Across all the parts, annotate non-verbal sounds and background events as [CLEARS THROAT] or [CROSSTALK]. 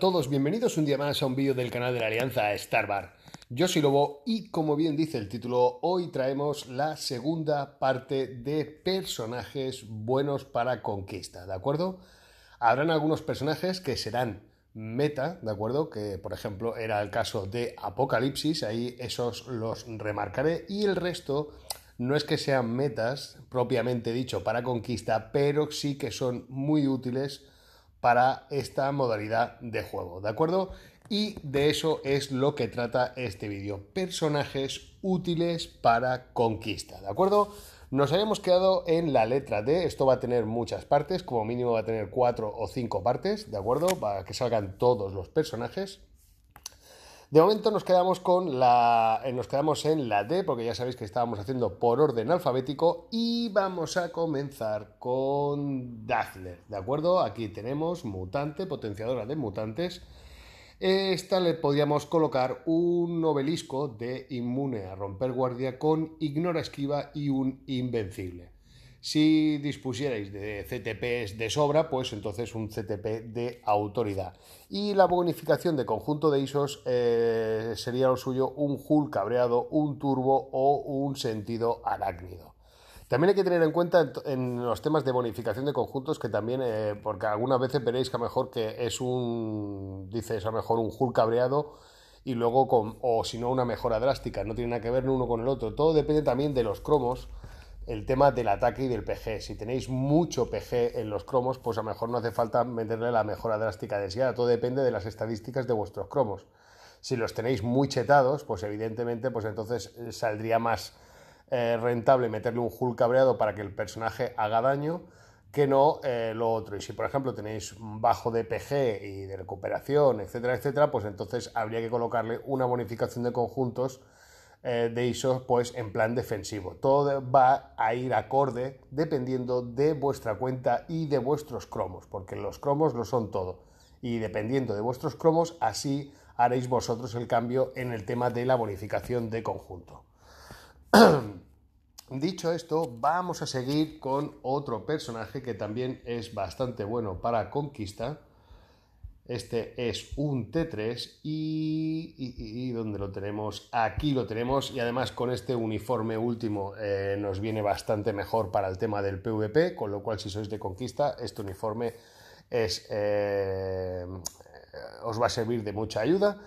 a todos, bienvenidos un día más a un vídeo del canal de la Alianza Starbar. Yo soy Lobo y como bien dice el título, hoy traemos la segunda parte de personajes buenos para conquista, ¿de acuerdo? Habrán algunos personajes que serán meta, ¿de acuerdo? Que por ejemplo era el caso de Apocalipsis, ahí esos los remarcaré y el resto no es que sean metas propiamente dicho para conquista, pero sí que son muy útiles para esta modalidad de juego, ¿de acuerdo? Y de eso es lo que trata este vídeo, personajes útiles para conquista, ¿de acuerdo? Nos habíamos quedado en la letra D, esto va a tener muchas partes, como mínimo va a tener cuatro o cinco partes, ¿de acuerdo? Para que salgan todos los personajes. De momento nos quedamos con la. Eh, nos quedamos en la D, porque ya sabéis que estábamos haciendo por orden alfabético. Y vamos a comenzar con Dazzler. ¿De acuerdo? Aquí tenemos mutante, potenciadora de mutantes. Esta le podíamos colocar un obelisco de inmune a romper guardia con ignora esquiva y un invencible. Si dispusierais de CTPs de sobra, pues entonces un CTP de autoridad. Y la bonificación de conjunto de ISOs eh, sería lo suyo un Hull cabreado, un turbo o un sentido arácnido. También hay que tener en cuenta en los temas de bonificación de conjuntos que también, eh, porque algunas veces veréis que a lo mejor que es un, dices a mejor un Hull cabreado y luego o si no, una mejora drástica, no tiene nada que ver uno con el otro. Todo depende también de los cromos el tema del ataque y del PG. Si tenéis mucho PG en los cromos, pues a lo mejor no hace falta meterle la mejora drástica de deseada. Todo depende de las estadísticas de vuestros cromos. Si los tenéis muy chetados, pues evidentemente, pues entonces eh, saldría más eh, rentable meterle un Hulk cabreado para que el personaje haga daño que no eh, lo otro. Y si, por ejemplo, tenéis bajo de PG y de recuperación, etcétera, etcétera, pues entonces habría que colocarle una bonificación de conjuntos eh, de ISO pues en plan defensivo. Todo va a ir acorde dependiendo de vuestra cuenta y de vuestros cromos, porque los cromos lo son todo. Y dependiendo de vuestros cromos, así haréis vosotros el cambio en el tema de la bonificación de conjunto. [CLEARS THROAT] Dicho esto, vamos a seguir con otro personaje que también es bastante bueno para conquista este es un T3 y, donde lo tenemos, aquí lo tenemos y además con este uniforme último eh, nos viene bastante mejor para el tema del PvP, con lo cual si sois de conquista, este uniforme eh, eh, os va a servir de mucha ayuda.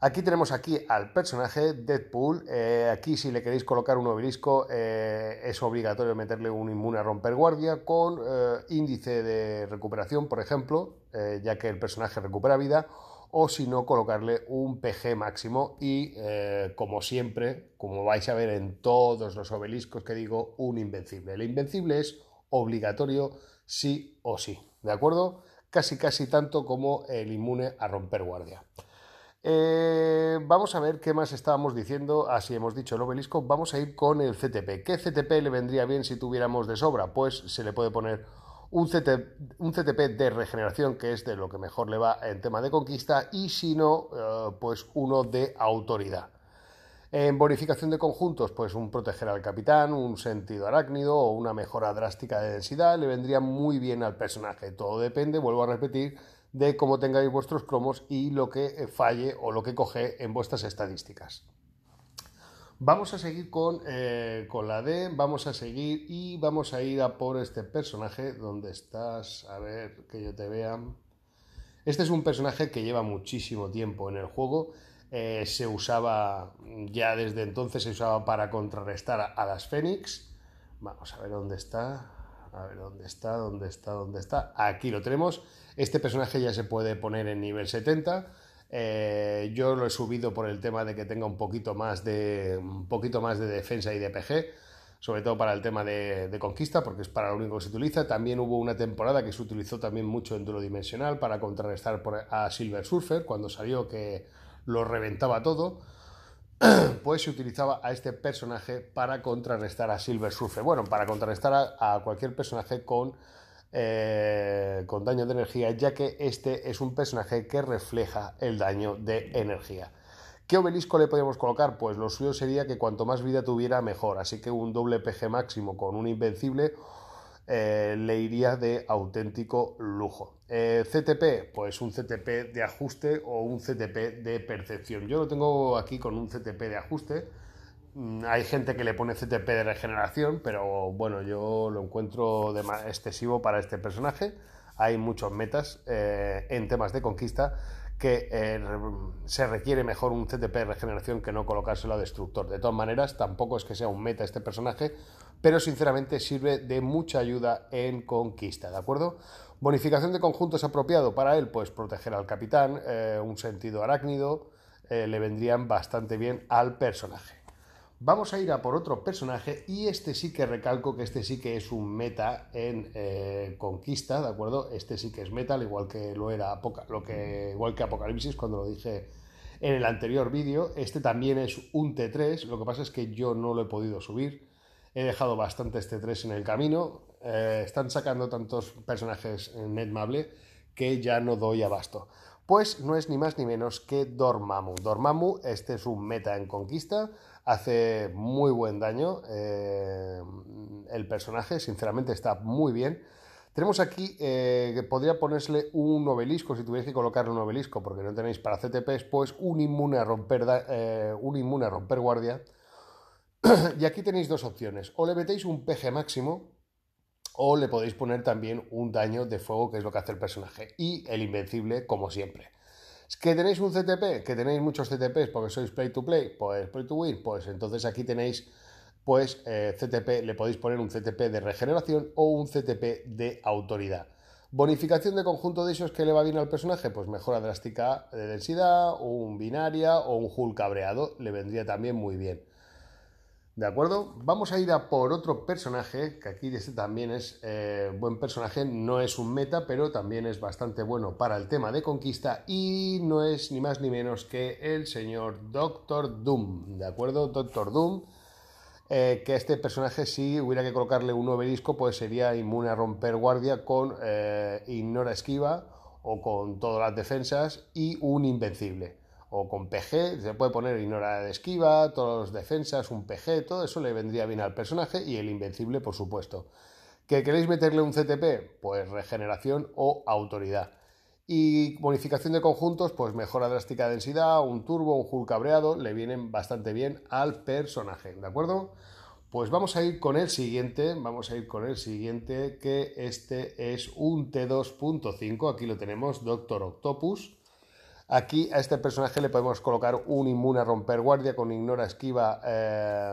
Aquí tenemos aquí al personaje Deadpool. Eh, aquí si le queréis colocar un obelisco eh, es obligatorio meterle un inmune a romper guardia con eh, índice de recuperación, por ejemplo, ya que el personaje recupera vida. O si no, colocarle un PG máximo y, como siempre, como vais a ver en todos los obeliscos que digo, un invencible. El invencible es obligatorio sí o sí, ¿de acuerdo? Casi, casi tanto como el inmune a romper guardia. Eh, vamos a ver qué más estábamos diciendo. Así hemos dicho el obelisco. Vamos a ir con el CTP. ¿Qué CTP le vendría bien si tuviéramos de sobra? Pues se le puede poner un, CTP de regeneración, que es de lo que mejor le va en tema de conquista, y si no, eh, pues uno de autoridad. En bonificación de conjuntos, pues un proteger al capitán, un sentido arácnido o una mejora drástica de densidad le vendría muy bien al personaje. Todo depende, vuelvo a repetir, de cómo tengáis vuestros cromos y lo que eh, falle o lo que coge en vuestras estadísticas. Vamos a seguir eh, con, la D, vamos a seguir y vamos a ir a por este personaje. donde estás? A ver, que yo te vea. Este es un personaje que lleva muchísimo tiempo en el juego. Eh, se usaba, ya desde entonces se usaba para contrarrestar a, a las Fénix. Vamos a ver dónde está. A ver, ¿dónde está? ¿Dónde está? ¿Dónde está? Aquí lo tenemos. Este personaje ya se puede poner en nivel 70. Eh, yo lo he subido por el tema de que tenga un poquito más de, un poquito más de defensa y de PG, sobre todo para el tema de, conquista, porque es para lo único que se utiliza. También hubo una temporada que se utilizó también mucho en duro dimensional para contrarrestar a Silver Surfer cuando salió que lo reventaba todo. [CLEARS THROAT] pues se utilizaba a este personaje para contrarrestar a Silver Surfer. Bueno, para contrarrestar a, cualquier personaje con, eh, con daño de energía, ya que este es un personaje que refleja el daño de energía. ¿Qué obelisco le podríamos colocar? Pues lo suyo sería que cuanto más vida tuviera, mejor. Así que un doble PG máximo con un invencible eh, le iría de auténtico lujo. Eh, CTP, pues un CTP de ajuste o un CTP de percepción. Yo lo tengo aquí con un CTP de ajuste. Mm, hay gente que le pone CTP de regeneración, pero bueno, yo lo encuentro excesivo para este personaje. Hay muchos metas eh, en temas de conquista que eh, se requiere mejor un CTP de regeneración que no colocárselo a destructor. De todas maneras, tampoco es que sea un meta este personaje, pero sinceramente sirve de mucha ayuda en conquista, ¿de acuerdo? Bonificación de conjuntos apropiado para él, pues proteger al capitán, eh, un sentido arácnido, eh, le vendrían bastante bien al personaje. Vamos a ir a por otro personaje y este sí que recalco que este sí que es un meta en eh, Conquista, ¿de acuerdo? Este sí que es meta, al igual que lo era lo que, igual que Apocalipsis cuando lo dije en el anterior vídeo. Este también es un T3, lo que pasa es que yo no lo he podido subir. He dejado bastantes T3 en el camino. Eh, están sacando tantos personajes en Netmable que ya no doy abasto. Pues no es ni más ni menos que Dormammu. Dormammu, este es un meta en Conquista hace muy buen daño. Eh, el personaje, sinceramente, está muy bien. Tenemos aquí eh, que podría ponerle un obelisco, si tuvierais que colocarle un obelisco, porque no tenéis para CTPs, pues un inmune a romper, eh, un inmune a romper guardia. [COUGHS] y aquí tenéis dos opciones. O le metéis un PG máximo, o le podéis poner también un daño de fuego, que es lo que hace el personaje. Y el invencible, como siempre. ¿Que tenéis un CTP? ¿Que tenéis muchos CTPs porque sois play to play? Pues play to win. Pues entonces aquí tenéis, pues, eh, CTP, le podéis poner un CTP de regeneración o un CTP de autoridad. Bonificación de conjunto de esos que le va bien al personaje, pues mejora drástica de densidad, un binaria o un hull cabreado, le vendría también muy bien. ¿De acuerdo? Vamos a ir a por otro personaje, que aquí este también es eh, buen personaje, no es un meta, pero también es bastante bueno para el tema de conquista y no es ni más ni menos que el señor Doctor Doom, ¿de acuerdo? Doctor Doom, eh, que este personaje si hubiera que colocarle un obelisco, pues sería inmune a romper guardia con eh, ignora esquiva o con todas las defensas y un invencible o con PG, se puede poner ignorada de esquiva, todos los defensas, un PG, todo eso le vendría bien al personaje y el invencible, por supuesto. ¿Que queréis meterle un CTP? Pues regeneración o autoridad. Y bonificación de conjuntos, pues mejora drástica de densidad, un turbo, un hull cabreado, le vienen bastante bien al personaje, ¿de acuerdo? Pues vamos a ir con el siguiente, vamos a ir con el siguiente, que este es un T2.5, aquí lo tenemos, Doctor Octopus. Aquí a este personaje le podemos colocar un inmune a romper guardia con ignora, esquiva eh,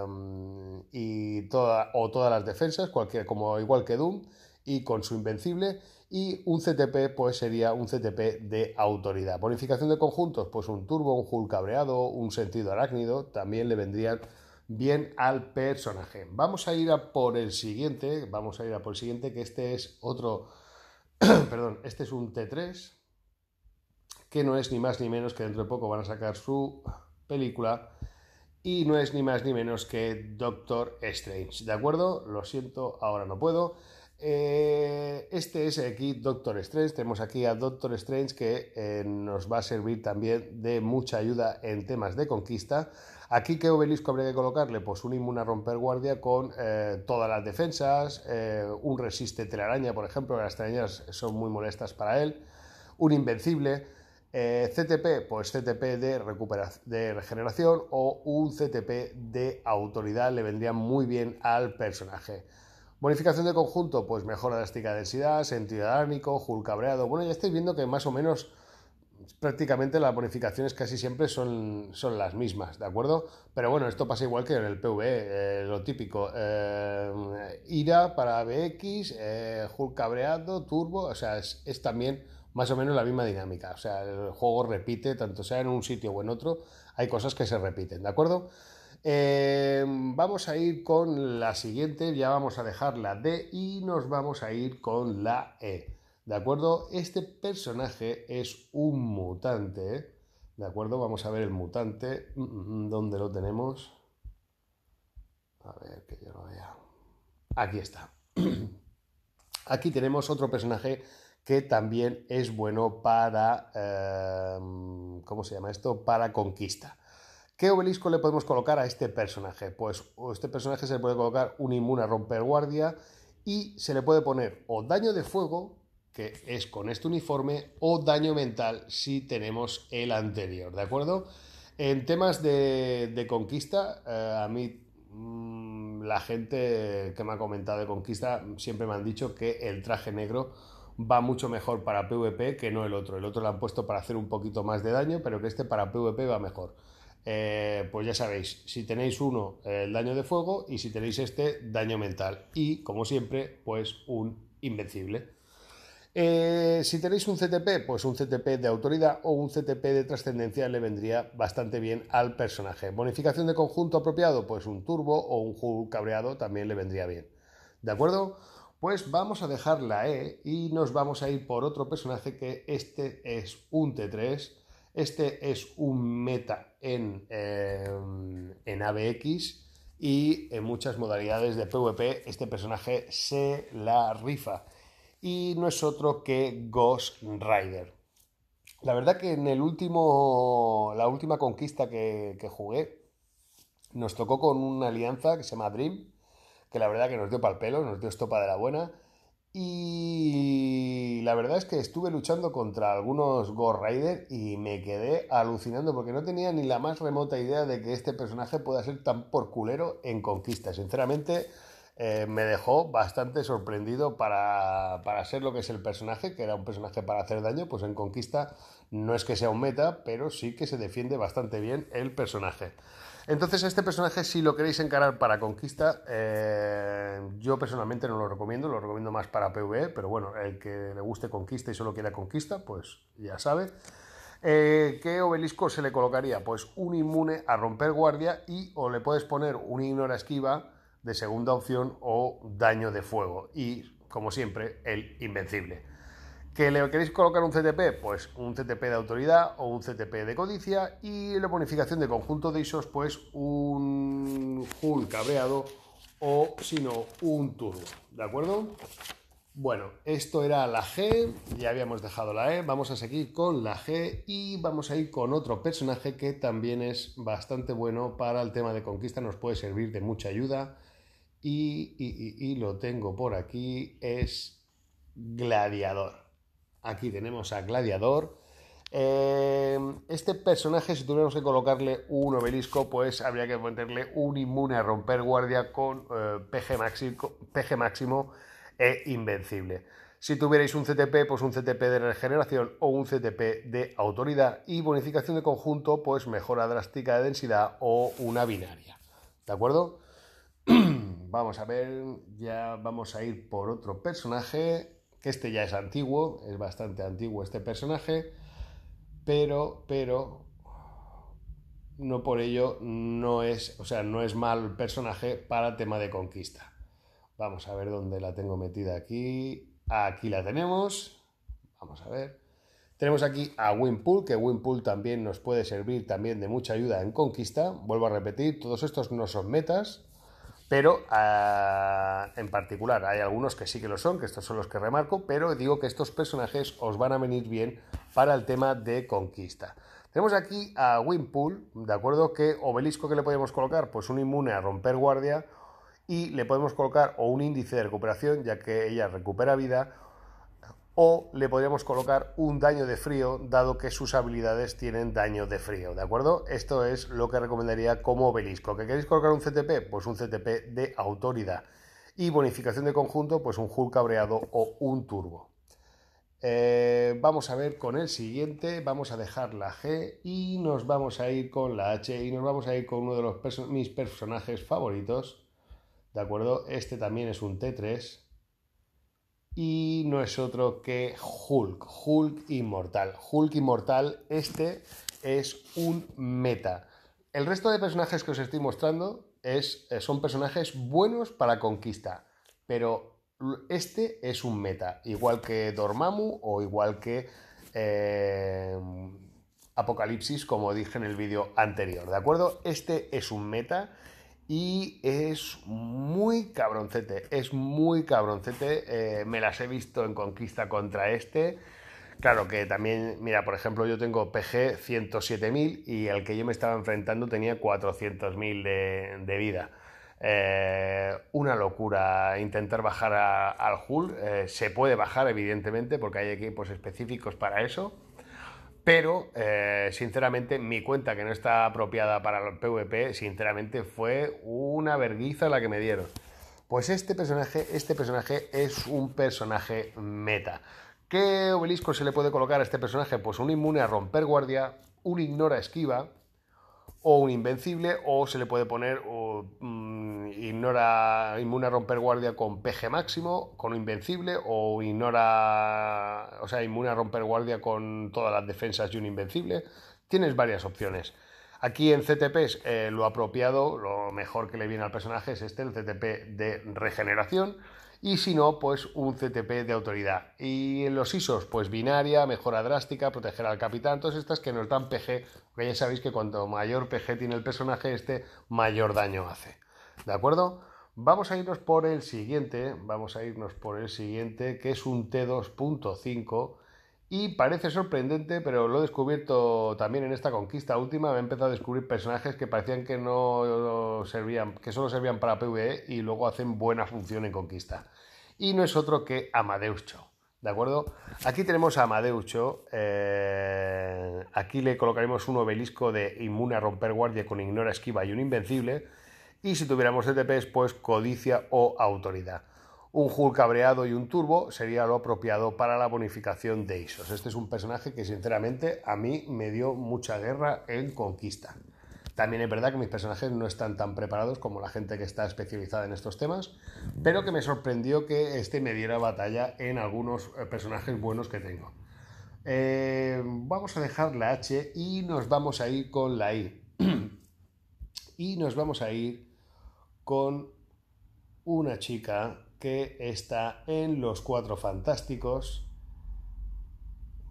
y toda, o todas las defensas, cualquier, como igual que Doom, y con su invencible. Y un CTP, pues sería un CTP de autoridad. Bonificación de conjuntos, pues un turbo, un Hulk cabreado, un sentido arácnido, también le vendrían bien al personaje. Vamos a ir a por el siguiente, vamos a ir a por el siguiente, que este es otro, [CLEARS THROAT] perdón, este es un T3, que no es ni más ni menos que dentro de poco van a sacar su película y no es ni más ni menos que Doctor Strange, ¿de acuerdo? Lo siento, ahora no puedo. Eh, este es aquí Doctor Strange, tenemos aquí a Doctor Strange que eh, nos va a servir también de mucha ayuda en temas de conquista. Aquí qué obelisco habría que colocarle pues un inmune a romper guardia con eh, todas las defensas, un resiste telaraña por ejemplo, las telarañas son muy molestas para él, un invencible, eh, CTP, pues CTP de, recuperación, de regeneración o un CTP de autoridad le vendría muy bien al personaje. Bonificación de conjunto, pues mejora elástica de densidad, sentido hull cabreado... Bueno, ya estáis viendo que más o menos prácticamente las bonificaciones casi siempre son, son las mismas, ¿de acuerdo? Pero bueno, esto pasa igual que en el PvE, eh, lo típico. Eh, ira para BX, eh, cabreado, turbo, o sea, es también más o menos la misma dinámica. O sea, el juego repite, tanto sea en un sitio o en otro, hay cosas que se repiten, ¿de acuerdo? Eh, vamos a ir con la siguiente, ya vamos a dejar la D y nos vamos a ir con la E. ¿De acuerdo? Este personaje es un mutante. ¿De acuerdo? Vamos a ver el mutante. Mm, mm, mm, ¿Dónde lo tenemos? A ver, que yo lo vea. Aquí está. [CLEARS THROAT] Aquí tenemos otro personaje que también es bueno para, em, ¿cómo se llama esto? Para conquista. ¿Qué obelisco le podemos colocar a este personaje? Pues este personaje se le puede colocar un inmune a romper guardia y se le puede poner o daño de fuego, que es con este uniforme, o daño mental si tenemos el anterior, ¿de acuerdo? En temas de, conquista, eh, a mí mm, la gente que me ha comentado de conquista siempre me han dicho que el traje negro va mucho mejor para PvP que no el otro. El otro lo han puesto para hacer un poquito más de daño, pero que este para PvP va mejor. Eh, pues ya sabéis, si tenéis uno, eh, el daño de fuego, y si tenéis este, daño mental. Y, como siempre, pues un invencible. Eh, si tenéis un CTP, pues un CTP de autoridad o un CTP de trascendencia le vendría bastante bien al personaje. Bonificación de conjunto apropiado, pues un turbo o un hull cabreado también le vendría bien. ¿De acuerdo? pues vamos a dejar la E y nos vamos a ir por otro personaje que este es un T3, este es un meta en, eh, en ABX y en muchas modalidades de PvP este personaje se la rifa y no es otro que Ghost Rider. La verdad que en el último, la última conquista que, que jugué nos tocó con una alianza que se llama Dream, que la verdad que nos dio pal pelo, nos dio estopa de la buena. Y la verdad es que estuve luchando contra algunos Ghost Rider y me quedé alucinando porque no tenía ni la más remota idea de que este personaje pueda ser tan porculero en conquista. Sinceramente, eh, me dejó bastante sorprendido para, para ser lo que es el personaje, que era un personaje para hacer daño, pues en conquista no es que sea un meta, pero sí que se defiende bastante bien el personaje. Entonces, este personaje, si lo queréis encarar para conquista, eh, yo personalmente no lo recomiendo, lo recomiendo más para PvE, pero bueno, el que le guste conquista y solo quiera conquista, pues ya sabe. Eh, ¿Qué obelisco se le colocaría? Pues un inmune a romper guardia y o le puedes poner un ignora esquiva de segunda opción o daño de fuego. Y, como siempre, el invencible. ¿Que le queréis colocar un CTP? Pues un CTP de autoridad o un CTP de codicia y la bonificación de conjunto de ISOs, pues un Hull cabreado o si no, un turbo. ¿De acuerdo? Bueno, esto era la G, ya habíamos dejado la E, vamos a seguir con la G y vamos a ir con otro personaje que también es bastante bueno para el tema de conquista, nos puede servir de mucha ayuda y lo tengo por aquí, es Gladiador. Aquí tenemos a Gladiador. Eh, este personaje, si tuviéramos que colocarle un obelisco, pues habría que meterle un inmune a romper guardia con eh, máximo, PG máximo e invencible. Si tuvierais un CTP, pues un CTP de regeneración o un CTP de autoridad y bonificación de conjunto, pues mejora drástica de densidad o una binaria. ¿De acuerdo? [CLEARS THROAT] vamos a ver, ya vamos a ir por otro personaje. Este ya es antiguo, es bastante antiguo este personaje, pero, pero, no por ello no es, o sea, no es mal personaje para tema de conquista. Vamos a ver dónde la tengo metida aquí. Aquí la tenemos. Vamos a ver. Tenemos aquí a Winpool que Winpool también nos puede servir también de mucha ayuda en conquista. Vuelvo a repetir, todos estos no son metas, pero ah, en particular hay algunos que sí que lo son, que estos son los que remarco, pero digo que estos personajes os van a venir bien para el tema de conquista. Tenemos aquí a Winpool, ¿de acuerdo? Que obelisco que le podemos colocar, pues un inmune a romper guardia y le podemos colocar o un índice de recuperación, ya que ella recupera vida, o le podríamos colocar un daño de frío, dado que sus habilidades tienen daño de frío, ¿de acuerdo? Esto es lo que recomendaría como obelisco. ¿Que queréis colocar un CTP? Pues un CTP de autoridad. Y bonificación de conjunto, pues un Hulk cabreado o un turbo. Eh, vamos a ver con el siguiente, vamos a dejar la G y nos vamos a ir con la H y nos vamos a ir con uno de los mis personajes favoritos, ¿de acuerdo? Este también es un T3, y no es otro que Hulk, Hulk Inmortal. Hulk Inmortal, este es un meta. El resto de personajes que os estoy mostrando es, eh, son personajes buenos para conquista, pero este es un meta, igual que Dormammu o igual que eh, Apocalipsis, como dije en el vídeo anterior, ¿de acuerdo? Este es un meta y es muy cabroncete, es muy cabroncete. Eh, me las he visto en conquista contra este. Claro que también, mira, por ejemplo, yo tengo PG 107.000 y el que yo me estaba enfrentando tenía 400.000 de, de, vida. Eh, una locura intentar bajar al Hull. Eh, se puede bajar, evidentemente, porque hay equipos específicos para eso. Pero, eh, sinceramente, mi cuenta, que no está apropiada para el PvP, sinceramente fue una verguiza la que me dieron. Pues este personaje, este personaje es un personaje meta. ¿Qué obelisco se le puede colocar a este personaje? Pues un inmune a romper guardia, un ignora esquiva, o un invencible, o se le puede poner mm, ignora inmune a romper guardia con PG máximo, con invencible, o ignora, o sea, inmune a romper guardia con todas las defensas y un invencible. Tienes varias opciones. Aquí en CTPs eh, lo apropiado, lo mejor que le viene al personaje es este, el CTP de regeneración, y si no, pues un CTP de autoridad. Y en los ISOs, pues binaria, mejora drástica, proteger al capitán, todas estas que nos dan PG, porque ya sabéis que cuanto mayor PG tiene el personaje, este mayor daño hace. ¿De acuerdo? Vamos a irnos por el siguiente, vamos a irnos por el siguiente, que es un T2.5 y parece sorprendente, pero lo he descubierto también en esta conquista última, me he empezado a descubrir personajes que parecían que no servían, que solo servían para PvE y luego hacen buena función en conquista. Y no es otro que Amadeucho. ¿De acuerdo? Aquí tenemos a Amadeucho. Eh, aquí le colocaremos un obelisco de inmune a romper guardia con ignora esquiva y un invencible y si tuviéramos DTPs, pues codicia o autoridad. Un Hull cabreado y un turbo sería lo apropiado para la bonificación de ISOs. Este es un personaje que sinceramente a mí me dio mucha guerra en conquista. También es verdad que mis personajes no están tan preparados como la gente que está especializada en estos temas, pero que me sorprendió que este me diera batalla en algunos eh, personajes buenos que tengo. Eh, vamos a dejar la H y nos vamos a ir con la I y nos vamos a ir con una chica que está en Los Cuatro Fantásticos.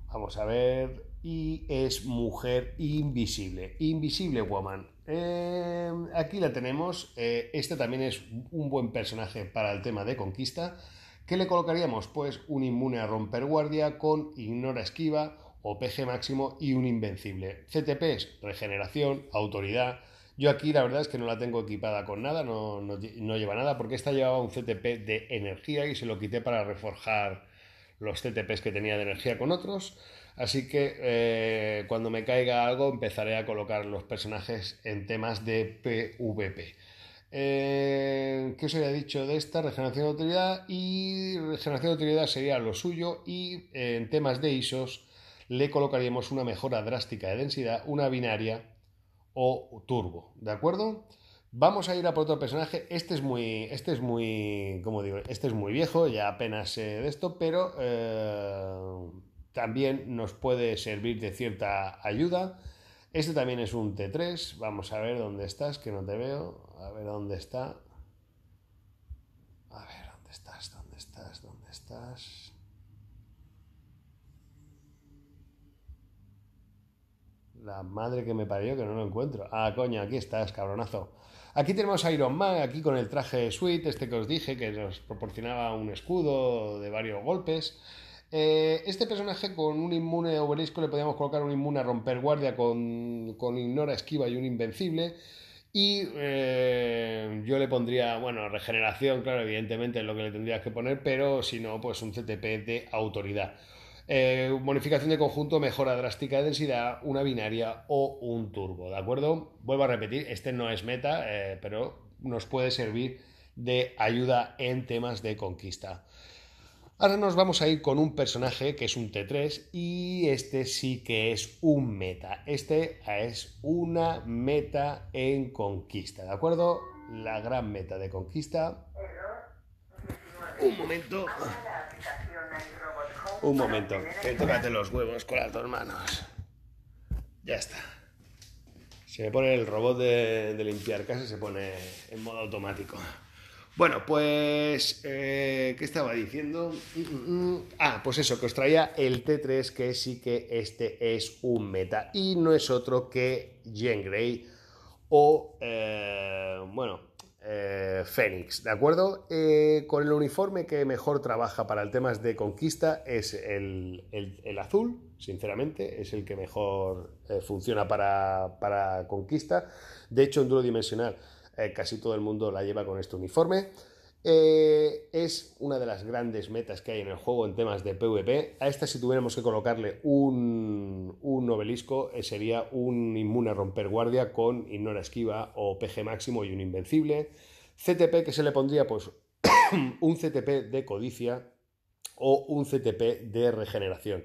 Vamos a ver. Y es mujer invisible. Invisible Woman. Em, aquí la tenemos. este también es un buen personaje para el tema de conquista. ¿Qué le colocaríamos? Pues un inmune a romper guardia con ignora esquiva, OPG máximo y un invencible. CTPs, regeneración, autoridad, yo aquí la verdad es que no la tengo equipada con nada, no, lleva nada, porque esta llevaba un CTP de energía y se lo quité para reforjar los CTPs que tenía de energía con otros. Así que eh, cuando me caiga algo empezaré a colocar los personajes en temas de PvP. Eh, ¿Qué os había dicho de esta? Regeneración de autoridad y regeneración de autoridad sería lo suyo y eh, en temas de ISOs le colocaríamos una mejora drástica de densidad, una binaria o turbo, ¿de acuerdo? Vamos a ir a por otro personaje. Este es muy, este es muy, como digo, este es muy viejo, ya apenas sé de esto, pero eh, también nos puede servir de cierta ayuda. Este también es un T3. Vamos a ver dónde estás, que no te veo. A ver dónde está. A ver dónde estás, dónde estás, dónde estás. La madre que me parió que no lo encuentro. Ah, coño, aquí estás, cabronazo. Aquí tenemos a Iron Man, aquí con el traje suite, este que os dije, que nos proporcionaba un escudo de varios golpes. Eh, este personaje con un inmune obelisco le podíamos colocar un inmune a romper guardia con, con ignora, esquiva y un invencible. Y eh, yo le pondría, bueno, regeneración, claro, evidentemente es lo que le tendrías que poner, pero si no, pues un CTP de autoridad. Eh, bonificación de conjunto, mejora drástica de densidad, una binaria o un turbo, ¿de acuerdo? Vuelvo a repetir, este no es meta, eh, pero nos puede servir de ayuda en temas de conquista. Ahora nos vamos a ir con un personaje que es un T3 y este sí que es un meta. Este es una meta en conquista, ¿de acuerdo? La gran meta de conquista. Un momento. Ah. Un momento, que tócate los huevos con las dos manos. Ya está. Se me pone el robot de, limpiar casa, se pone en modo automático. Bueno, pues, eh, ¿qué estaba diciendo? Ah, pues eso, que os traía el T3, que sí que este es un meta y no es otro que Gen Grey o, eh, bueno, eh, Fénix, ¿de acuerdo? Eh, con el uniforme que mejor trabaja para el tema de conquista es el, azul, sinceramente, es el que mejor eh, funciona para, para, conquista. De hecho, en duro dimensional casi todo el mundo la lleva con este uniforme. Eh, es una de las grandes metas que hay en el juego en temas de PvP. A esta, si tuviéramos que colocarle un, un obelisco, eh, sería un inmune a romper guardia con ignora esquiva o PG máximo y un invencible. CTP que se le pondría, pues, [COUGHS] un CTP de codicia o un CTP de regeneración.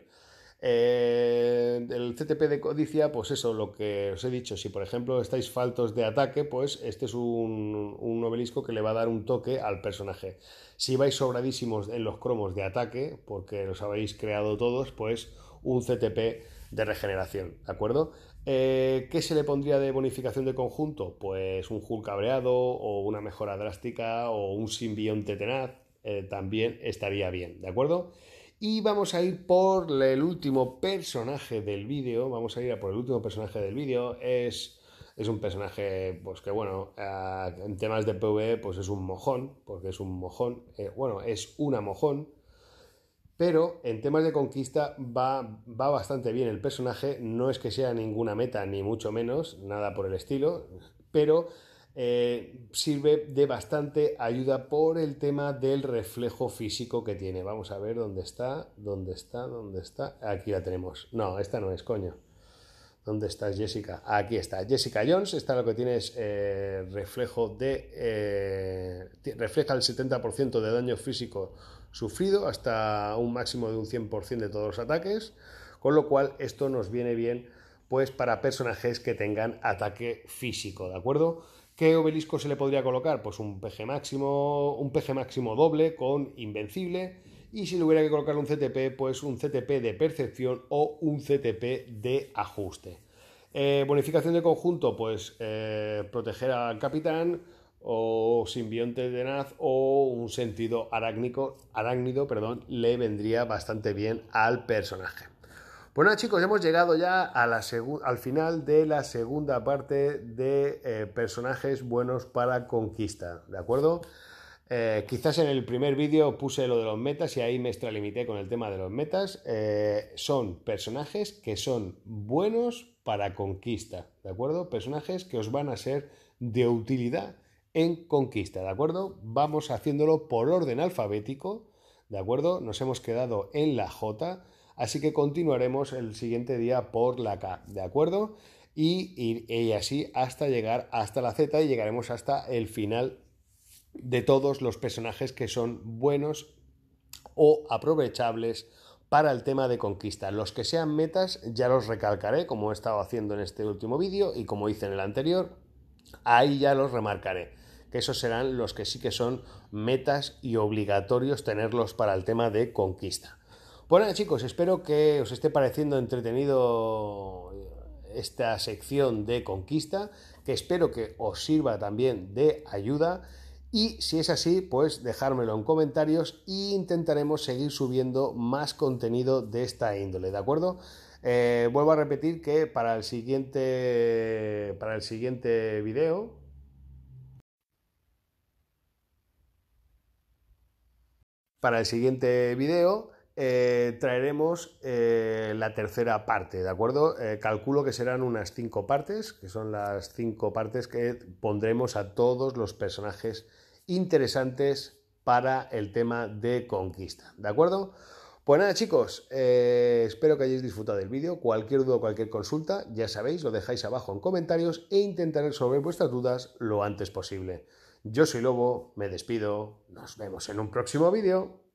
Eh, el CTP de codicia, pues eso, lo que os he dicho, si por ejemplo estáis faltos de ataque, pues este es un, obelisco que le va a dar un toque al personaje. Si vais sobradísimos en los cromos de ataque, porque los habéis creado todos, pues un CTP de regeneración, ¿de acuerdo? Eh, ¿Qué se le pondría de bonificación de conjunto? Pues un Hulk cabreado o una mejora drástica o un simbionte tenaz eh, también estaría bien, ¿de acuerdo? Y vamos a ir por el último personaje del vídeo. Vamos a ir a por el último personaje del vídeo. Es, es un personaje, pues que bueno, eh, en temas de PvE, pues es un mojón, porque es un mojón. Eh, bueno, es una mojón. Pero en temas de conquista va, va bastante bien el personaje. No es que sea ninguna meta, ni mucho menos, nada por el estilo. Pero eh, sirve de bastante ayuda por el tema del reflejo físico que tiene. Vamos a ver dónde está, dónde está, dónde está. Aquí la tenemos. No, esta no es, coño. ¿Dónde está Jessica? Aquí está. Jessica Jones, está lo que tiene es eh, reflejo de... Eh, refleja el 70% de daño físico sufrido hasta un máximo de un 100% de todos los ataques, con lo cual esto nos viene bien pues para personajes que tengan ataque físico, ¿de acuerdo? ¿Qué obelisco se le podría colocar? Pues un PG máximo, un máximo doble con invencible. Y si le hubiera que colocar un CTP, pues un CTP de percepción o un CTP de ajuste. Eh, bonificación de conjunto, pues eh, proteger al capitán o simbionte de naz o un sentido arácnico, arácnido perdón, le vendría bastante bien al personaje. Bueno chicos, hemos llegado ya al final de la segunda parte de eh, personajes buenos para conquista, ¿de acuerdo? Eh, quizás en el primer vídeo puse lo de los metas y ahí me extralimité con el tema de los metas. Eh, son personajes que son buenos para conquista, ¿de acuerdo? Personajes que os van a ser de utilidad en conquista, ¿de acuerdo? Vamos haciéndolo por orden alfabético, ¿de acuerdo? Nos hemos quedado en la J Así que continuaremos el siguiente día por la K, ¿de acuerdo? Y, y así hasta llegar hasta la Z y llegaremos hasta el final de todos los personajes que son buenos o aprovechables para el tema de conquista. Los que sean metas ya los recalcaré como he estado haciendo en este último vídeo y como hice en el anterior. Ahí ya los remarcaré que esos serán los que sí que son metas y obligatorios tenerlos para el tema de conquista. Bueno, chicos, espero que os esté pareciendo entretenido esta sección de conquista, que espero que os sirva también de ayuda. Y si es así, pues dejármelo en comentarios e intentaremos seguir subiendo más contenido de esta índole, ¿de acuerdo? Eh, vuelvo a repetir que para el siguiente, para el siguiente video, para el siguiente video eh, traeremos eh, la tercera parte, ¿de acuerdo? Eh, calculo que serán unas cinco partes, que son las cinco partes que pondremos a todos los personajes interesantes para el tema de conquista, ¿de acuerdo? Pues nada chicos, espero que hayáis disfrutado del vídeo. Cualquier duda o cualquier consulta, ya sabéis, lo dejáis abajo en comentarios e intentaré resolver vuestras dudas lo antes posible. Yo soy Lobo, me despido, nos vemos en un próximo vídeo.